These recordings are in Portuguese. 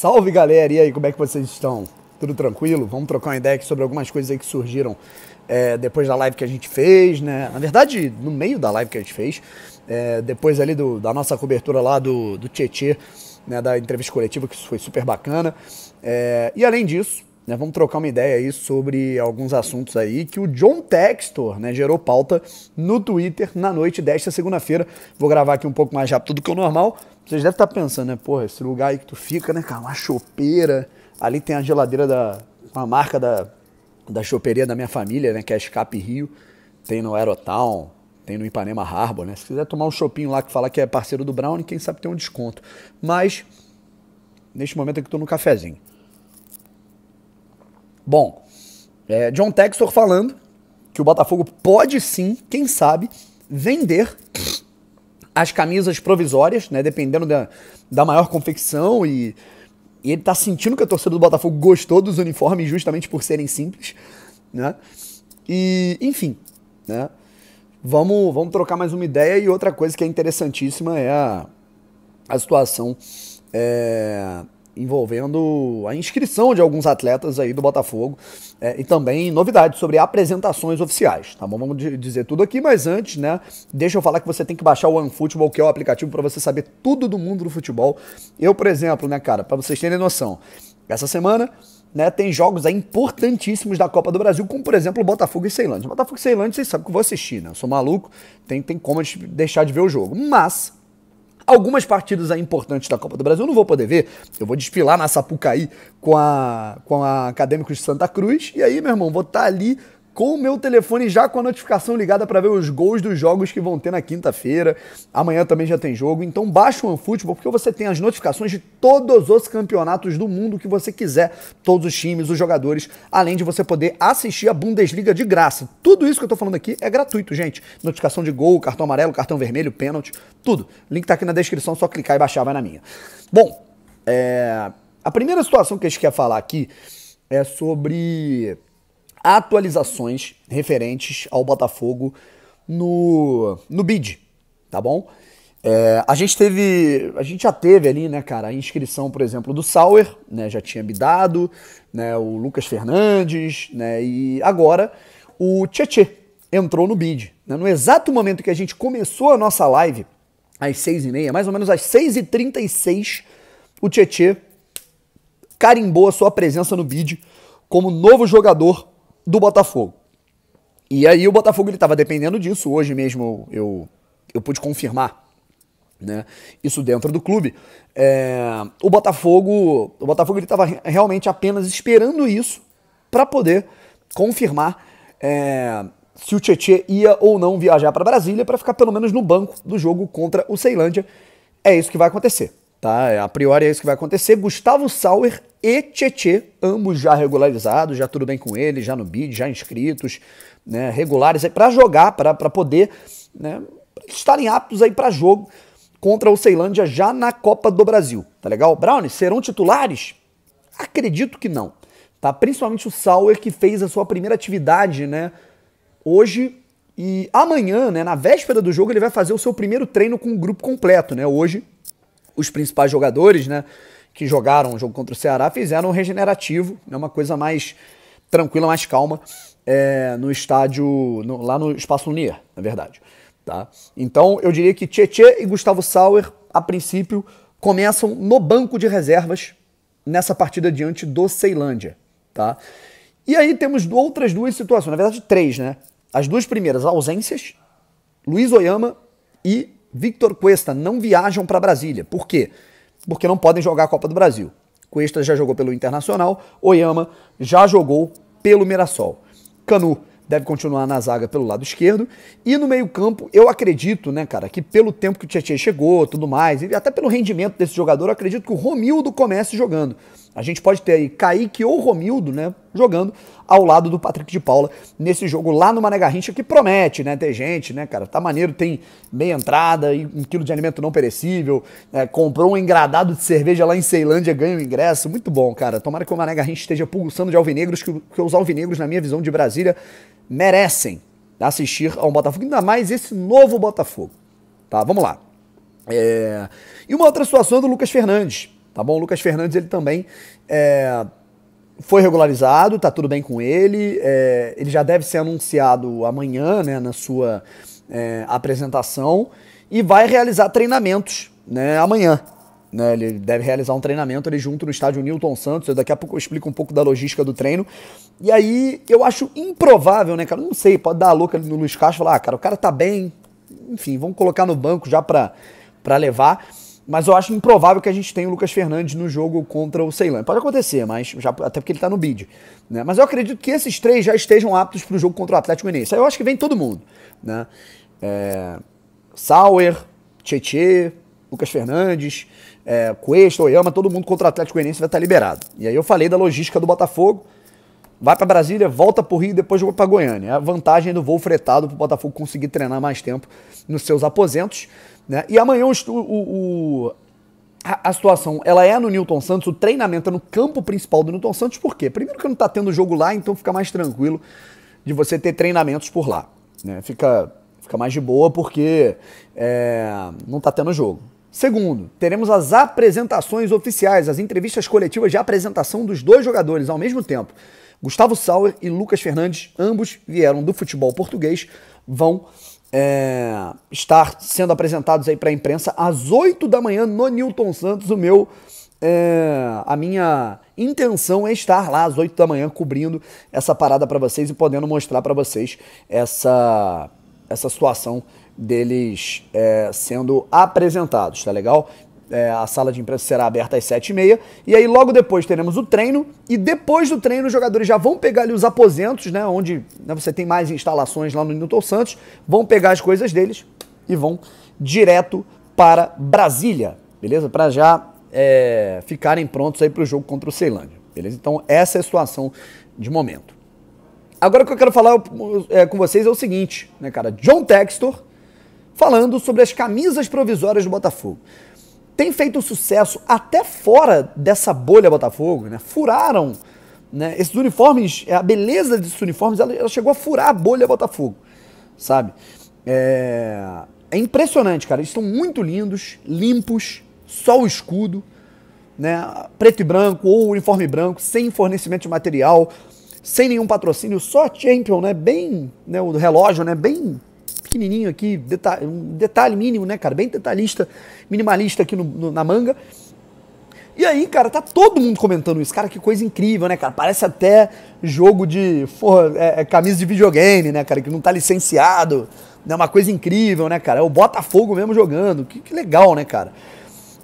Salve galera, e aí, como é que vocês estão? Tudo tranquilo? Vamos trocar uma ideia aqui sobre algumas coisas aí que surgiram é, depois da live que a gente fez, né? Na verdade, no meio da live que a gente fez, é, depois ali do, da nossa cobertura lá do, do Tietê, né, da entrevista coletiva, que foi super bacana. É, e além disso, né, vamos trocar uma ideia aí sobre alguns assuntos aí que o John Textor né, gerou pauta no Twitter na noite desta segunda-feira. Vou gravar aqui um pouco mais rápido do que o normal. Vocês devem estar pensando, né? Porra, esse lugar aí que tu fica, né, cara? Uma chopeira. Ali tem a geladeira da. Uma marca da, da choperia da minha família, né? Que é Escape Rio. Tem no Aerotown, tem no Ipanema Harbor, né? Se quiser tomar um chopinho lá que falar que é parceiro do Brown, quem sabe tem um desconto. Mas, neste momento aqui, tô no cafezinho. Bom, é John Textor falando que o Botafogo pode sim, quem sabe, vender as camisas provisórias, né? Dependendo da, da maior confecção e, e ele tá sentindo que a torcida do Botafogo gostou dos uniformes justamente por serem simples, né? E, enfim, né? Vamos, vamos trocar mais uma ideia e outra coisa que é interessantíssima é a, a situação é, envolvendo a inscrição de alguns atletas aí do Botafogo é, e também novidades sobre apresentações oficiais, tá bom? Vamos dizer tudo aqui, mas antes, né, deixa eu falar que você tem que baixar o OneFootball, que é o aplicativo para você saber tudo do mundo do futebol. Eu, por exemplo, né, cara, para vocês terem noção, essa semana né, tem jogos importantíssimos da Copa do Brasil, como por exemplo o Botafogo e Ceilândia. Botafogo e Ceilândia, vocês sabem que eu vou assistir, né? Eu sou maluco, tem, tem como deixar de ver o jogo. Mas Algumas partidas aí importantes da Copa do Brasil eu não vou poder ver. Eu vou desfilar na Sapucaí com a, com a Acadêmicos de Santa Cruz. E aí, meu irmão, vou estar tá ali com o meu telefone já com a notificação ligada para ver os gols dos jogos que vão ter na quinta-feira. Amanhã também já tem jogo, então baixa o OneFootball porque você tem as notificações de todos os campeonatos do mundo que você quiser, todos os times, os jogadores, além de você poder assistir a Bundesliga de graça. Tudo isso que eu tô falando aqui é gratuito, gente. Notificação de gol, cartão amarelo, cartão vermelho, pênalti, tudo. Link tá aqui na descrição, só clicar e baixar, vai na minha. Bom, é... a primeira situação que a gente quer falar aqui é sobre atualizações referentes ao Botafogo no, no bid, tá bom? É, a gente teve, a gente já teve ali, né, cara, a inscrição, por exemplo, do Sauer, né, já tinha bidado, né, o Lucas Fernandes, né, e agora o Tchê entrou no bid. Né, no exato momento que a gente começou a nossa live, às seis e meia, mais ou menos às seis e trinta e seis, o Tchê carimbou a sua presença no bid como novo jogador do Botafogo. E aí o Botafogo ele estava dependendo disso. Hoje mesmo eu, eu, pude confirmar né? Isso dentro do clube. É, o Botafogo, o Botafogo ele estava realmente apenas esperando isso para poder confirmar é, se o Tietê ia ou não viajar para Brasília para ficar pelo menos no banco do jogo contra o Ceilândia. É isso que vai acontecer. Tá? É, a priori é isso que vai acontecer. Gustavo Sauer e Tietê, ambos já regularizados, já tudo bem com eles já no bid, já inscritos, né, regulares para jogar, para poder né, estarem aptos aí para jogo contra o Ceilândia já na Copa do Brasil, tá legal? Brownie, serão titulares? Acredito que não, tá? Principalmente o Sauer que fez a sua primeira atividade, né, hoje e amanhã, né, na véspera do jogo ele vai fazer o seu primeiro treino com o grupo completo, né? Hoje os principais jogadores, né? Que jogaram o jogo contra o Ceará, fizeram um regenerativo, né, uma coisa mais tranquila, mais calma, é, no estádio, no, lá no Espaço Lunia, na verdade. Tá? Então, eu diria que Tietê e Gustavo Sauer, a princípio, começam no banco de reservas nessa partida diante do Ceilândia. Tá? E aí temos outras duas situações, na verdade três, né? As duas primeiras ausências, Luiz Oyama e Victor Cuesta não viajam para Brasília. Por quê? Porque não podem jogar a Copa do Brasil. Cuesta já jogou pelo Internacional, Oyama já jogou pelo Mirassol. Canu deve continuar na zaga pelo lado esquerdo. E no meio-campo, eu acredito, né, cara, que pelo tempo que o Tietchan chegou, tudo mais, e até pelo rendimento desse jogador, eu acredito que o Romildo comece jogando. A gente pode ter aí Kaique ou Romildo, né, jogando ao lado do Patrick de Paula nesse jogo lá no Mané Garrincha, que promete, né, ter gente, né, cara, tá maneiro, tem meia entrada e um quilo de alimento não perecível, é, comprou um engradado de cerveja lá em Ceilândia, ganha o um ingresso, muito bom, cara, tomara que o Mané Garrincha esteja pulsando de alvinegros, que, que os alvinegros, na minha visão de Brasília, merecem assistir ao Botafogo, ainda mais esse novo Botafogo, tá, vamos lá. É... E uma outra situação é do Lucas Fernandes, Tá bom? O Lucas Fernandes, ele também é, foi regularizado, tá tudo bem com ele. É, ele já deve ser anunciado amanhã, né, na sua é, apresentação. E vai realizar treinamentos, né, amanhã. Né, ele deve realizar um treinamento ali junto no estádio Newton Santos. Eu daqui a pouco eu explico um pouco da logística do treino. E aí eu acho improvável, né, cara? Não sei, pode dar a louca no Luiz Castro e falar, ah, cara, o cara tá bem. Enfim, vamos colocar no banco já pra, pra levar. Mas eu acho improvável que a gente tenha o Lucas Fernandes no jogo contra o Ceilândia. Pode acontecer, mas já, até porque ele está no bid. Né? Mas eu acredito que esses três já estejam aptos para o jogo contra o Atlético Mineiro. Aí eu acho que vem todo mundo. Né? É, Sauer, Tietê, Lucas Fernandes, é, Cuesta, Oyama, todo mundo contra o Atlético Goianiense vai estar tá liberado. E aí eu falei da logística do Botafogo, vai para Brasília, volta pro Rio e depois vai para Goiânia. É a vantagem do voo fretado para o Botafogo conseguir treinar mais tempo nos seus aposentos. Né? E amanhã o, o, o a, a, situação ela é no Newton Santos, o treinamento é no campo principal do Newton Santos, por quê? Primeiro que não está tendo jogo lá, então fica mais tranquilo de você ter treinamentos por lá. Né? Fica, fica mais de boa porque é, não está tendo jogo. Segundo, teremos as apresentações oficiais, as entrevistas coletivas de apresentação dos dois jogadores ao mesmo tempo. Gustavo Sauer e Lucas Fernandes, ambos vieram do futebol português, vão é, estar sendo apresentados aí para a imprensa às 8 da manhã no Newton Santos. O meu, é, a minha intenção é estar lá às 8 da manhã cobrindo essa parada para vocês e podendo mostrar para vocês essa, essa situação deles é, sendo apresentados, tá legal? É, a sala de imprensa será aberta às 7h30. E aí, logo depois, teremos o treino. E depois do treino, os jogadores já vão pegar ali os aposentos, né? Onde né, você tem mais instalações lá no Nilton Santos. Vão pegar as coisas deles e vão direto para Brasília, beleza? Para já é, ficarem prontos aí para o jogo contra o Ceilândia, beleza? Então, essa é a situação de momento. Agora, o que eu quero falar é, com vocês é o seguinte, né, cara? John Textor falando sobre as camisas provisórias do Botafogo tem feito sucesso até fora dessa bolha Botafogo, né? Furaram né? Esses uniformes, é, a beleza desses uniformes, ela, ela chegou a furar a bolha Botafogo, sabe? É... é, impressionante, cara. Eles estão muito lindos, limpos, só o escudo, né? Preto e branco ou uniforme branco, sem fornecimento de material, sem nenhum patrocínio, só a Champion, né? Bem, né? O relógio, né? Bem pequenininho aqui, deta um detalhe mínimo, né, cara? Bem detalhista, minimalista aqui no, no, na manga. E aí, cara, tá todo mundo comentando isso. Cara, que coisa incrível, né, cara? Parece até jogo de porra, é, é, camisa de videogame, né, cara? Que não tá licenciado. É né? uma coisa incrível, né, cara? É o Botafogo mesmo jogando. Que, que legal, né, cara?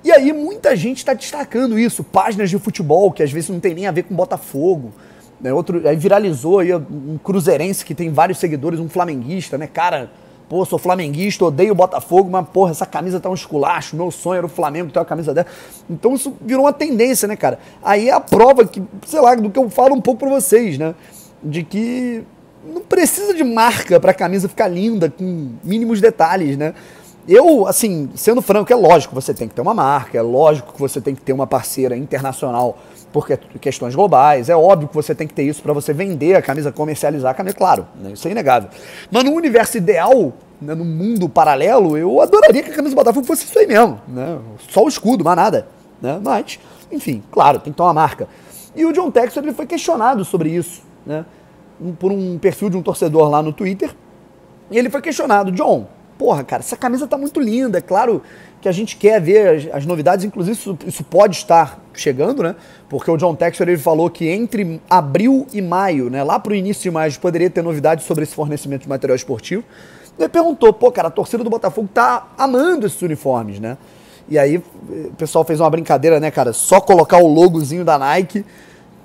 E aí, muita gente está destacando isso. Páginas de futebol, que às vezes não tem nem a ver com Botafogo. Né? Outro, aí viralizou aí um cruzeirense que tem vários seguidores, um flamenguista, né, cara? Pô, sou flamenguista, odeio o Botafogo, mas porra, essa camisa tá um esculacho. Meu sonho era o Flamengo ter uma camisa dela. Então isso virou uma tendência, né, cara? Aí é a prova que, sei lá, do que eu falo um pouco pra vocês, né? De que não precisa de marca pra camisa ficar linda, com mínimos detalhes, né? Eu, assim, sendo franco, é lógico que você tem que ter uma marca, é lógico que você tem que ter uma parceira internacional por é questões globais, é óbvio que você tem que ter isso para você vender a camisa, comercializar a camisa, claro, né? isso é inegável. Mas no universo ideal, né, no mundo paralelo, eu adoraria que a camisa do Botafogo fosse isso aí mesmo, né? só o escudo, mais nada. Né? Mas, enfim, claro, tem que ter uma marca. E o John Texas, ele foi questionado sobre isso, né? por um perfil de um torcedor lá no Twitter, e ele foi questionado, John, porra, cara, essa camisa tá muito linda. É claro que a gente quer ver as, as novidades, inclusive isso, isso, pode estar chegando, né? Porque o John Textor ele falou que entre abril e maio, né, lá pro início de maio, poderia ter novidades sobre esse fornecimento de material esportivo. Ele perguntou, pô, cara, a torcida do Botafogo tá amando esses uniformes, né? E aí eh, o pessoal fez uma brincadeira, né, cara? Só colocar o logozinho da Nike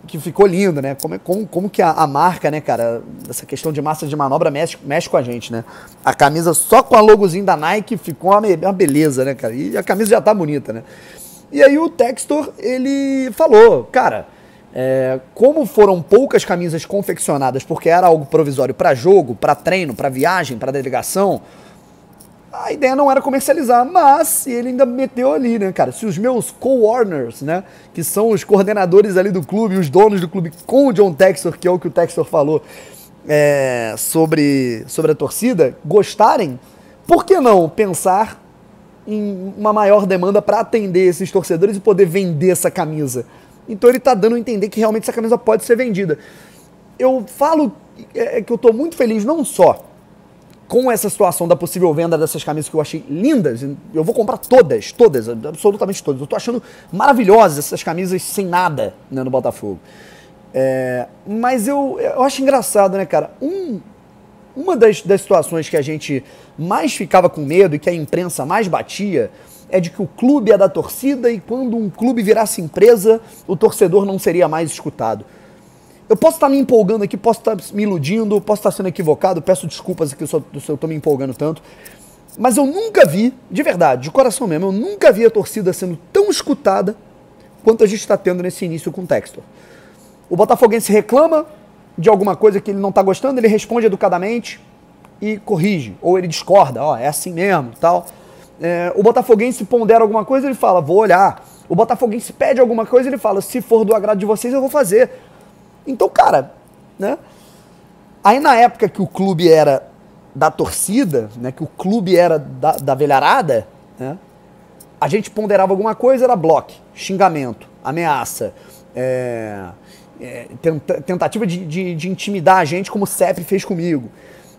que ficou lindo, né? Como, é, como, como que a, a, marca, né, cara, essa questão de massa de manobra mexe, mexe com a gente, né? A camisa só com a logozinha da Nike ficou uma, uma beleza, né, cara? E a camisa já tá bonita, né? E aí o Textor, ele falou, cara, é, como foram poucas camisas confeccionadas, porque era algo provisório para jogo, para treino, para viagem, para delegação, a ideia não era comercializar, mas ele ainda meteu ali, né, cara? Se os meus co-warners, né, que são os coordenadores ali do clube, os donos do clube com o John Texor, que é o que o Texor falou é, sobre, sobre a torcida, gostarem, por que não pensar em uma maior demanda para atender esses torcedores e poder vender essa camisa? Então ele está dando a entender que realmente essa camisa pode ser vendida. Eu falo é, é que eu estou muito feliz não só com essa situação da possível venda dessas camisas que eu achei lindas, eu vou comprar todas, todas, absolutamente todas. Eu tô achando maravilhosas essas camisas sem nada né, no Botafogo. É, mas eu, eu acho engraçado, né, cara? Um, uma das, das situações que a gente mais ficava com medo e que a imprensa mais batia é de que o clube é da torcida e quando um clube virasse empresa, o torcedor não seria mais escutado. Eu posso estar me empolgando aqui, posso estar me iludindo, posso estar sendo equivocado, peço desculpas aqui se eu estou me empolgando tanto. Mas eu nunca vi, de verdade, de coração mesmo, eu nunca vi a torcida sendo tão escutada quanto a gente está tendo nesse início com o Textor. O Botafoguense reclama de alguma coisa que ele não está gostando, ele responde educadamente e corrige. Ou ele discorda, ó, oh, é assim mesmo, tal. É, o Botafoguense pondera alguma coisa, ele fala, vou olhar. O Botafoguense pede alguma coisa, ele fala, se for do agrado de vocês, eu vou fazer. Então, cara, né? Aí na época que o clube era da torcida, né? Que o clube era da, da velharada, né? A gente ponderava alguma coisa, era bloco, xingamento, ameaça, é, é, tenta, tentativa de, de, de, intimidar a gente, como o CEP fez comigo.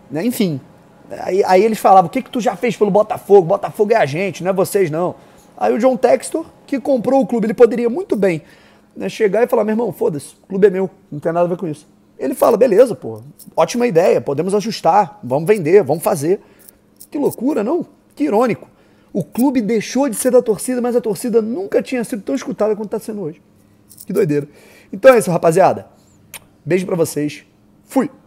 Né? Enfim, aí, aí, eles falavam, o que, que tu já fez pelo Botafogo? Botafogo é a gente, não é vocês não. Aí o John Textor, que comprou o clube, ele poderia muito bem né? Chegar e falar, meu irmão, foda-se, o clube é meu, não tem nada a ver com isso. Ele fala, beleza, pô, ótima ideia, podemos ajustar, vamos vender, vamos fazer. Que loucura, não? Que irônico. O clube deixou de ser da torcida, mas a torcida nunca tinha sido tão escutada quanto está sendo hoje. Que doideira. Então é isso, rapaziada. Beijo para vocês. Fui!